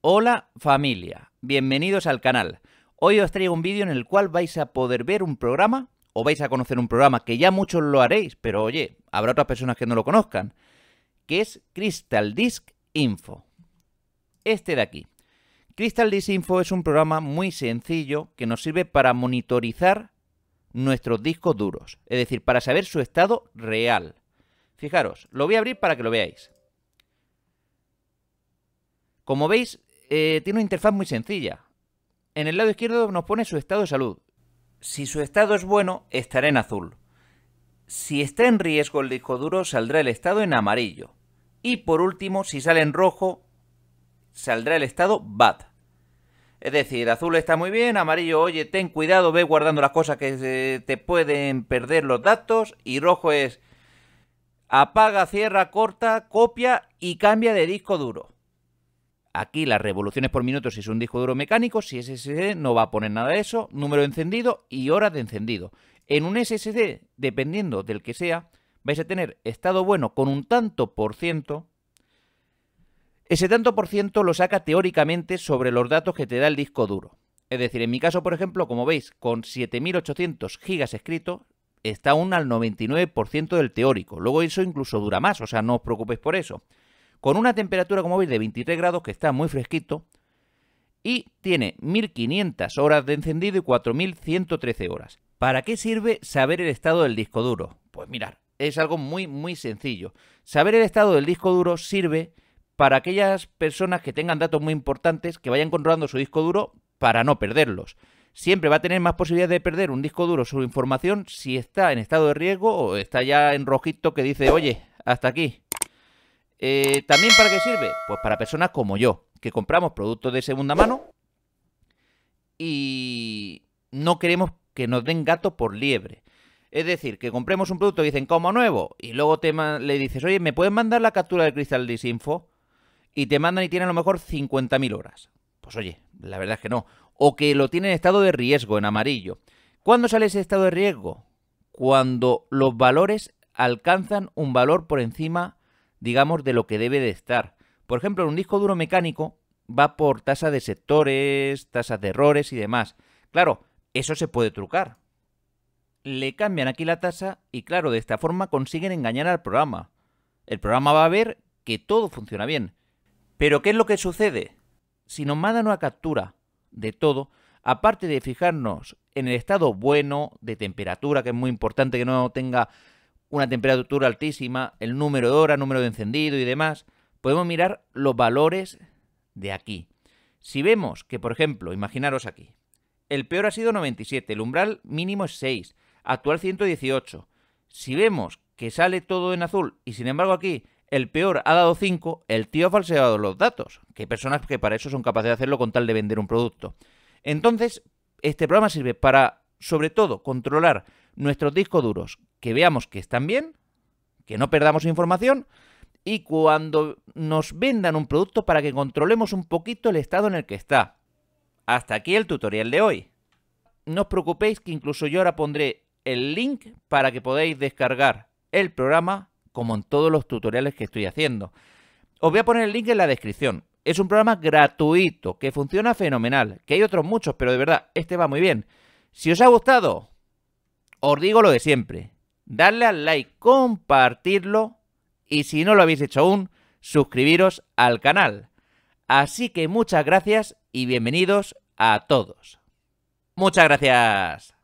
Hola familia, bienvenidos al canal. Hoy os traigo un vídeo en el cual vais a poder ver un programa o vais a conocer un programa que ya muchos lo haréis, pero oye, habrá otras personas que no lo conozcan, que es Crystal Disk Info. Este de aquí. Crystal Disk Info es un programa muy sencillo que nos sirve para monitorizar nuestros discos duros, es decir, para saber su estado real. Fijaros, lo voy a abrir para que lo veáis. Como veis, eh, tiene una interfaz muy sencilla. En el lado izquierdo nos pone su estado de salud. Si su estado es bueno, estará en azul. Si está en riesgo el disco duro, saldrá el estado en amarillo. Y por último, si sale en rojo, saldrá el estado bad. Es decir, azul está muy bien, amarillo, oye, ten cuidado, ve guardando las cosas que te pueden perder los datos. Y rojo es apaga, cierra, corta, copia y cambia de disco duro. Aquí las revoluciones por minuto si es un disco duro mecánico, si es SSD no va a poner nada de eso, número de encendido y horas de encendido. En un SSD, dependiendo del que sea, vais a tener estado bueno con un tanto por ciento. Ese tanto por ciento lo saca teóricamente sobre los datos que te da el disco duro. Es decir, en mi caso, por ejemplo, como veis, con 7800 gigas escrito está aún al 99% del teórico. Luego eso incluso dura más, o sea, no os preocupéis por eso con una temperatura, como veis, de 23 grados, que está muy fresquito, y tiene 1500 horas de encendido y 4113 horas. ¿Para qué sirve saber el estado del disco duro? Pues mirar, es algo muy, muy sencillo. Saber el estado del disco duro sirve para aquellas personas que tengan datos muy importantes, que vayan controlando su disco duro para no perderlos. Siempre va a tener más posibilidad de perder un disco duro su información si está en estado de riesgo o está ya en rojito que dice, oye, hasta aquí. Eh, ¿También para qué sirve? Pues para personas como yo, que compramos productos de segunda mano y no queremos que nos den gato por liebre. Es decir, que compremos un producto y dicen como nuevo y luego te le dices, oye, ¿me puedes mandar la captura del cristal disinfo? Y te mandan y tienen a lo mejor 50.000 horas. Pues oye, la verdad es que no. O que lo tienen en estado de riesgo, en amarillo. ¿Cuándo sale ese estado de riesgo? Cuando los valores alcanzan un valor por encima digamos, de lo que debe de estar. Por ejemplo, en un disco duro mecánico va por tasa de sectores, tasas de errores y demás. Claro, eso se puede trucar. Le cambian aquí la tasa y claro, de esta forma consiguen engañar al programa. El programa va a ver que todo funciona bien. Pero ¿qué es lo que sucede? Si nos mandan una captura de todo, aparte de fijarnos en el estado bueno, de temperatura, que es muy importante que no tenga una temperatura altísima, el número de horas, número de encendido y demás, podemos mirar los valores de aquí. Si vemos que, por ejemplo, imaginaros aquí, el peor ha sido 97, el umbral mínimo es 6, actual 118. Si vemos que sale todo en azul y sin embargo aquí el peor ha dado 5, el tío ha falseado los datos. Que hay personas que para eso son capaces de hacerlo con tal de vender un producto. Entonces, este programa sirve para, sobre todo, controlar nuestros discos duros que veamos que están bien, que no perdamos información y cuando nos vendan un producto para que controlemos un poquito el estado en el que está. Hasta aquí el tutorial de hoy. No os preocupéis que incluso yo ahora pondré el link para que podáis descargar el programa como en todos los tutoriales que estoy haciendo. Os voy a poner el link en la descripción. Es un programa gratuito que funciona fenomenal, que hay otros muchos, pero de verdad, este va muy bien. Si os ha gustado, os digo lo de siempre darle al like, compartirlo y si no lo habéis hecho aún, suscribiros al canal. Así que muchas gracias y bienvenidos a todos. Muchas gracias.